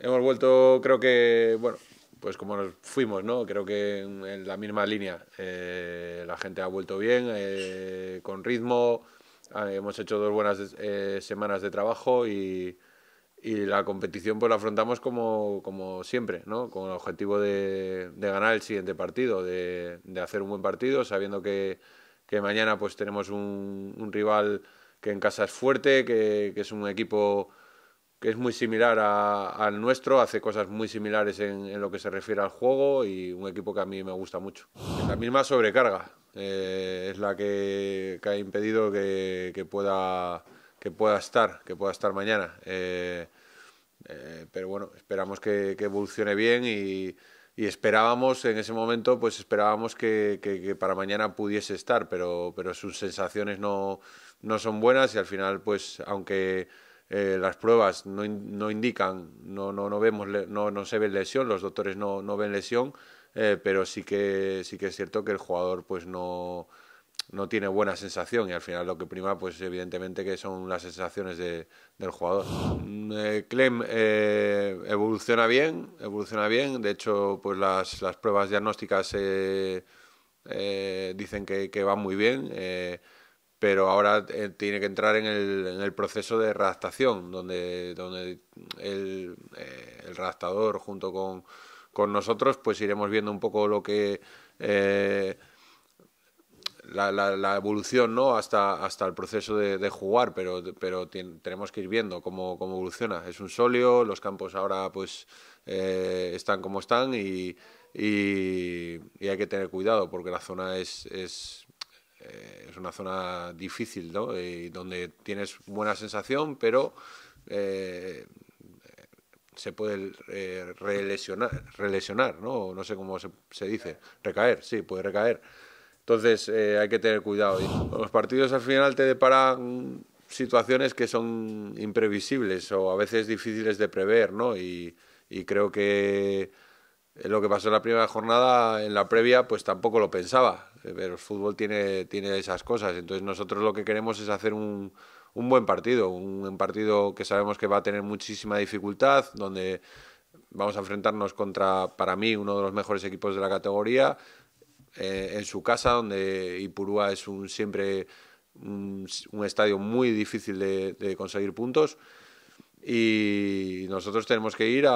Hemos vuelto, creo que, bueno, pues como nos fuimos, ¿no? Creo que en la misma línea. Eh, la gente ha vuelto bien, eh, con ritmo. Ah, hemos hecho dos buenas eh, semanas de trabajo y, y, la competición pues la afrontamos como, como siempre, ¿no? Con el objetivo de, de ganar el siguiente partido, de, de, hacer un buen partido, sabiendo que, que mañana pues tenemos un, un, rival que en casa es fuerte, que, que es un equipo que es muy similar al nuestro, hace cosas muy similares en, lo que se refiere al juego y un equipo que a mí me gusta mucho. La misma sobrecarga eh, es la que, que ha impedido que, que, pueda, que pueda estar, que pueda estar mañana. Eh, eh, pero bueno, esperamos que, evolucione bien y, esperábamos en ese momento, pues esperábamos que, que para mañana pudiese estar, pero, pero sus sensaciones no, no son buenas y al final, pues aunque eh, las pruebas no, no indican, no, no, no, vemos, no, no se ve lesión, los doctores no, no ven lesión, eh, pero sí que, sí que es cierto que el jugador pues no, no tiene buena sensación y al final lo que prima pues evidentemente que son las sensaciones del jugador. Mm, eh, Clem evoluciona bien, evoluciona bien, de hecho pues las, pruebas diagnósticas dicen que, que van muy bien pero ahora eh, tiene que entrar en el, proceso de redactación, donde, donde el, eh, redactador junto con, nosotros pues iremos viendo un poco lo que... Eh, la, evolución no hasta, hasta el proceso de, jugar, pero, tenemos que ir viendo cómo, evoluciona. Es un sólido los campos ahora pues están como están y, hay que tener cuidado porque la zona es eh, es una zona difícil, ¿no? Y eh, donde tienes buena sensación, pero eh, se puede eh, relesionar, relesionar, ¿no? No sé cómo se, dice. Recaer, sí, puede recaer. Entonces hay que tener cuidado. los partidos al final te deparan situaciones que son imprevisibles o a veces difíciles de prever, ¿no? y creo que lo que pasó en la primera jornada, en la previa, pues tampoco lo pensaba. Pero el fútbol tiene, esas cosas. Entonces nosotros lo que queremos es hacer un, un buen partido, un partido que sabemos que va a tener muchísima dificultad, donde vamos a enfrentarnos contra, para mí, uno de los mejores equipos de la categoría, eh, en su casa, donde Ipurúa es un, siempre un, estadio muy difícil de conseguir puntos y nosotros tenemos que ir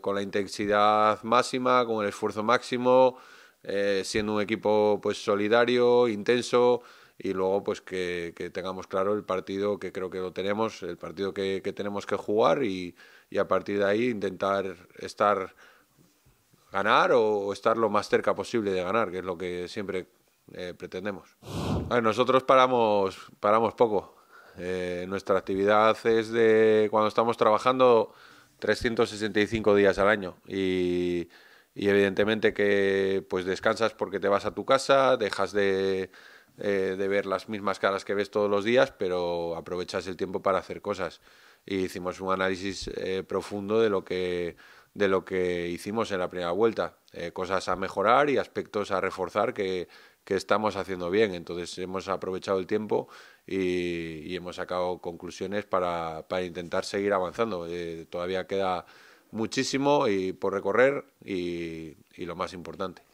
con la intensidad máxima, con el esfuerzo máximo, eh, siendo un equipo pues solidario, intenso y luego pues que, tengamos claro el partido que creo que lo tenemos, el partido que, tenemos que jugar y, a partir de ahí intentar estar ganar o, estar lo más cerca posible de ganar, que es lo que siempre eh, pretendemos. nosotros paramos, paramos poco. Eh, nuestra actividad es de cuando estamos trabajando 365 días al año y, evidentemente que pues descansas porque te vas a tu casa, dejas de, eh, de ver las mismas caras que ves todos los días, pero aprovechas el tiempo para hacer cosas. hicimos un análisis eh, profundo de lo que de lo que hicimos en la primera vuelta, cosas a mejorar y aspectos a reforzar que, que estamos haciendo bien. Entonces hemos aprovechado el tiempo y, hemos sacado conclusiones para, para intentar seguir avanzando. Eh, todavía queda muchísimo y por recorrer y lo más importante.